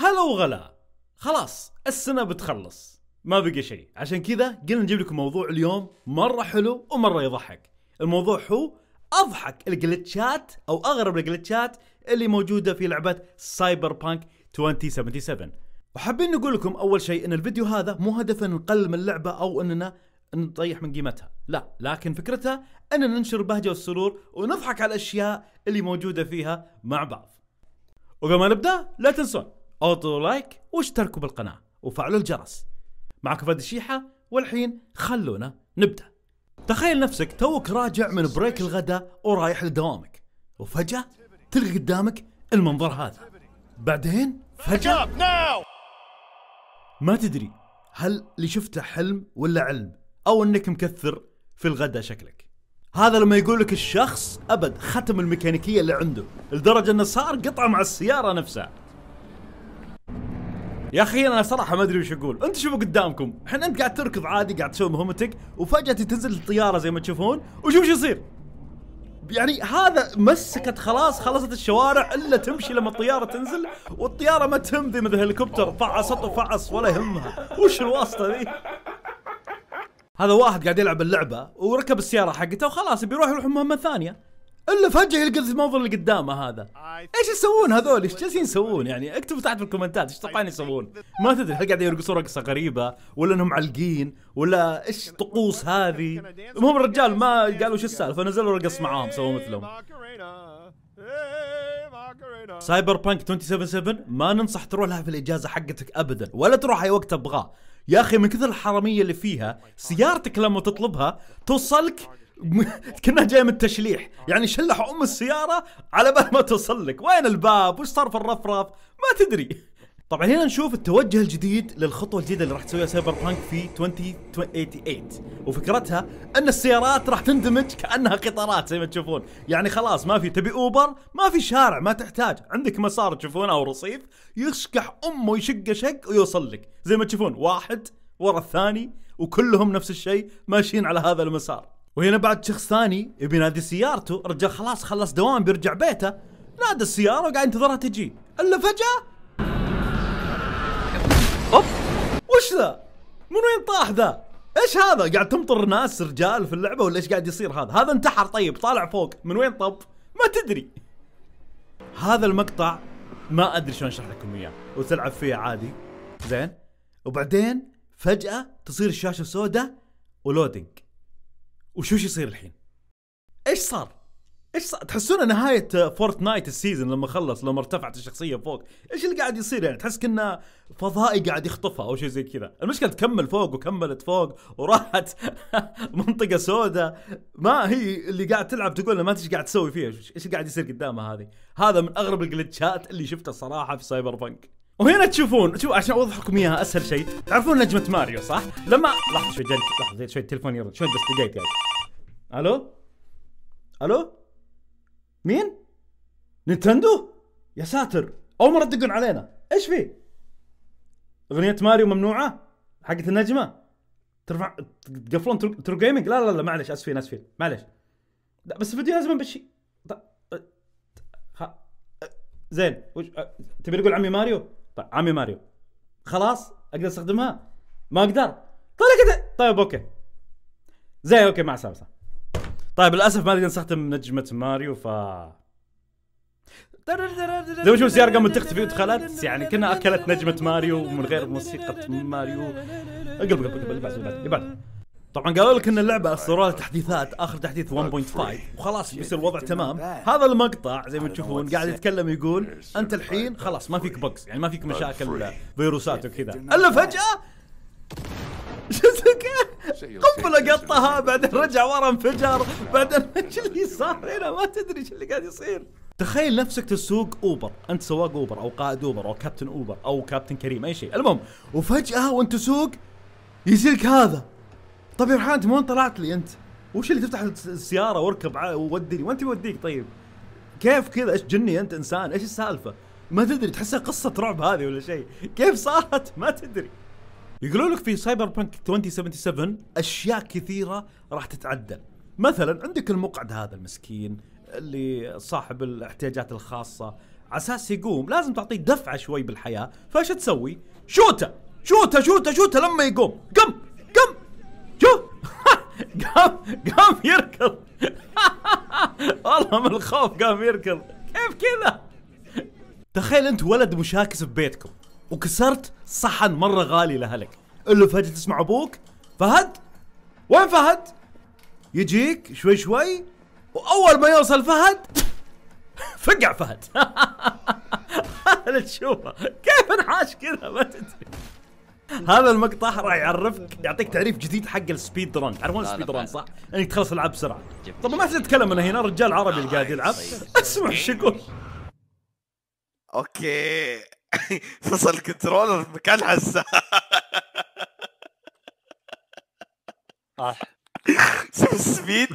هلا وغلا خلاص السنه بتخلص ما بقى شيء عشان كذا قلنا نجيب لكم موضوع اليوم مره حلو ومره يضحك الموضوع هو اضحك الجلتشات او اغرب الجلتشات اللي موجوده في لعبه سايبر بانك 2077 وحابين نقول لكم اول شيء ان الفيديو هذا مو هدفه نقلل من اللعبه او اننا نطيح من قيمتها لا لكن فكرتها اننا ننشر البهجه والسرور ونضحك على الاشياء اللي موجوده فيها مع بعض وقبل ما نبدا لا تنسون اعطوا لايك واشتركوا بالقناه وفعلوا الجرس معكم فادي الشيحه والحين خلونا نبدا تخيل نفسك توك راجع من بريك الغداء ورايح لدوامك وفجاه تلقى قدامك المنظر هذا بعدين فجاه ما تدري هل اللي شفته حلم ولا علم او انك مكثر في الغداء شكلك هذا لما يقول لك الشخص ابد ختم الميكانيكيه اللي عنده لدرجه انه صار قطعه مع السياره نفسها يا اخي انا صراحه ما ادري وش اقول انت شوفوا قدامكم الحين انت قاعد تركض عادي قاعد تسوي مهمتك وفجاه تنزل الطياره زي ما تشوفون وشوف شو يصير يعني هذا مسكت خلاص خلصت الشوارع الا تمشي لما الطياره تنزل والطياره ما تهم ذي مثل الهليكوبتر فعصت وفعص ولا يهمها وش الواسطه ذي هذا واحد قاعد يلعب اللعبه وركب السياره حقته وخلاص بيروح يروح مهمه ثانيه الا فجاه يلقى المنظر اللي قدامه هذا ايش يسوون هذول ايش جالسين يسوون يعني اكتبوا تحت في الكومنتات ايش تتوقعون يسوون ما تدري هل قاعدين يرقصون رقصه غريبه ولا انهم معلقين ولا ايش طقوس هذه المهم الرجال ما قالوا ايش السالفه نزلوا رقص معاهم سووا مثلهم سايبر بانك 277 ما ننصح تروح لها في الاجازه حقتك ابدا ولا تروح اي وقت تبغاه يا اخي من كثر الحراميه اللي فيها سيارتك لما تطلبها توصلك كنا جاي من التشليح يعني شلح ام السياره على بال ما توصل لك وين الباب وش صار في الرفرف ما تدري طبعا هنا نشوف التوجه الجديد للخطوه الجديده اللي راح تسويها سايبر بانك في 2088 وفكرتها ان السيارات راح تندمج كانها قطارات زي ما تشوفون يعني خلاص ما في تبي اوبر ما في شارع ما تحتاج عندك مسار تشوفونه او رصيف يشكح امه يشق شق ويوصل لك زي ما تشوفون واحد ورا الثاني وكلهم نفس الشيء ماشيين على هذا المسار وهنا بعد شخص ثاني يبي ينادي سيارته رجع خلاص خلص دوام بيرجع بيته نادى السيارة وقاعد ينتظرها تجي الا فجأة اوف وش ذا؟ من وين طاح ذا؟ ايش هذا؟ قاعد تمطر ناس رجال في اللعبة ولا ايش قاعد يصير هذا؟ هذا انتحر طيب طالع فوق من وين طب؟ ما تدري هذا المقطع ما ادري شلون اشرح لكم اياه وتلعب فيه عادي زين وبعدين فجأة تصير الشاشة سوداء ولودينج وشو يصير الحين؟ ايش صار؟ ايش صار؟ تحسون نهايه فورت نايت السيزون لما خلص لما ارتفعت الشخصيه فوق، ايش اللي قاعد يصير يعني؟ تحس كنا فضائي قاعد يخطفها او شيء زي كذا، المشكله تكمل فوق وكملت فوق وراحت منطقه سوداء ما هي اللي قاعد تلعب تقول ما ايش قاعد تسوي فيها، ايش اللي قاعد يصير قدامها هذه؟ هذا من اغرب الجلتشات اللي شفتها صراحه في سايبر بنك. وهنا تشوفون شوف عشان اوضح لكم اياها اسهل شيء، تعرفون نجمه ماريو صح؟ لما لحظه شوي جلت لحظه شوي التليفون يرد شوي بس دقيقه الو الو مين نينتندو يا ساتر اول مره تدقون علينا ايش في اغنيه ماريو ممنوعه حقت النجمه ترفع تقفلون ترو جيمنج لا لا لا معلش اسفين اسفين معلش لا بس الفيديو لازم بشي زين وش... تبي تقول عمي ماريو؟ طيب عمي ماريو خلاص اقدر استخدمها؟ ما اقدر طيب اوكي طيب، زين اوكي مع السلامه طيب للاسف ما نقدر نستخدم نجمه ماريو ف لو تشوف سيارة قامت تختفي ودخلت يعني كنا اكلت نجمة ماريو من غير موسيقى ماريو اقلب اقلب اقلب اللي بعد اللي بعد طبعا قالوا لك ان اللعبه اصدروا لها تحديثات اخر تحديث 1.5 وخلاص بيصير الوضع تمام هذا المقطع زي ما تشوفون قاعد يتكلم يقول انت الحين خلاص ما فيك بوكس يعني ما فيك مشاكل فيروسات وكذا الا فجاه قنبله قطها بعدين رجع ورا انفجر بعدين ايش اللي صار هنا ما تدري ايش اللي قاعد يصير تخيل نفسك تسوق اوبر انت سواق اوبر او قائد اوبر او كابتن اوبر او كابتن كريم اي شيء المهم وفجاه وانت تسوق يصيرك هذا طيب يا رحمن انت وين طلعت لي انت؟ وش اللي تفتح السياره واركب وودني وين بيوديك طيب؟ كيف كذا ايش جني انت انسان ايش السالفه؟ ما تدري تحسها قصه رعب هذه ولا شيء، كيف صارت؟ ما تدري. يقولوا لك في سايبر بانك 2077 اشياء كثيره راح تتعدل مثلا عندك المقعد هذا المسكين اللي صاحب الاحتياجات الخاصه على اساس يقوم لازم تعطيه دفعه شوي بالحياه فايش تسوي شوته شوته شوته شوته لما يقوم قم قم شو قام قام يركض والله من الخوف قام يركض كيف كذا تخيل انت ولد مشاكس في بيتكم وكسرت صحن مره غالي لهلك الا فجاه تسمع ابوك فهد وين فهد يجيك شوي شوي واول ما يوصل فهد فقع فهد هلا تشوفه كيف انحاش كذا ما تدري هذا المقطع راح يعرفك يعطيك تعريف جديد حق السبيد ران تعرفون السبيد ران صح؟ انك يعني تخلص العاب بسرعه طب ما تتكلم انا هنا رجال عربي اللي قاعد يلعب طيب. اسمع يقول اوكي فصل الكنترولر في مكان حساس صح سبيد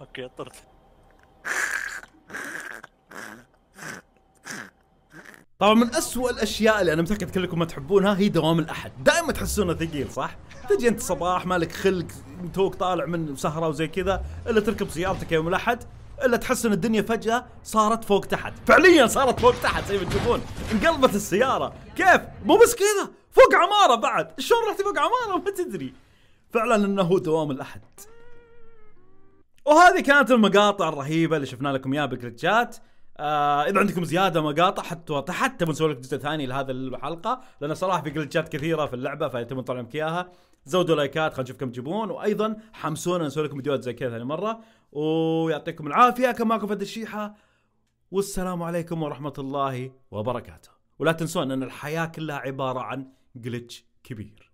اوكي طرت طبعا من أسوأ الاشياء اللي انا متاكد كلكم ما تحبونها هي دوام الاحد دائما تحسونه ثقيل صح تجي انت صباح مالك خلق توك طالع من سهره وزي كذا الا تركب سيارتك يوم الاحد الا تحس ان الدنيا فجاه صارت فوق تحت فعليا صارت فوق تحت زي ما تشوفون انقلبت السياره كيف مو بس كذا فوق عماره بعد شلون رحت فوق عماره ما تدري فعلا انه هو دوام الاحد وهذه كانت المقاطع الرهيبه اللي شفنا لكم اياها بجلتشات آه اذا عندكم زياده مقاطع حتى حتى بنسوي لك جزء ثاني لهذا الحلقه لان صراحه في جلتشات كثيره في اللعبه فيتم نطلع لك اياها زودوا لايكات خلينا نشوف كم تجيبون وايضا حمسونا نسوي لكم فيديوهات زي كذا ثاني مره ويعطيكم العافيه كان معكم فهد الشيحه والسلام عليكم ورحمه الله وبركاته ولا تنسون ان الحياه كلها عباره عن جلتش كبير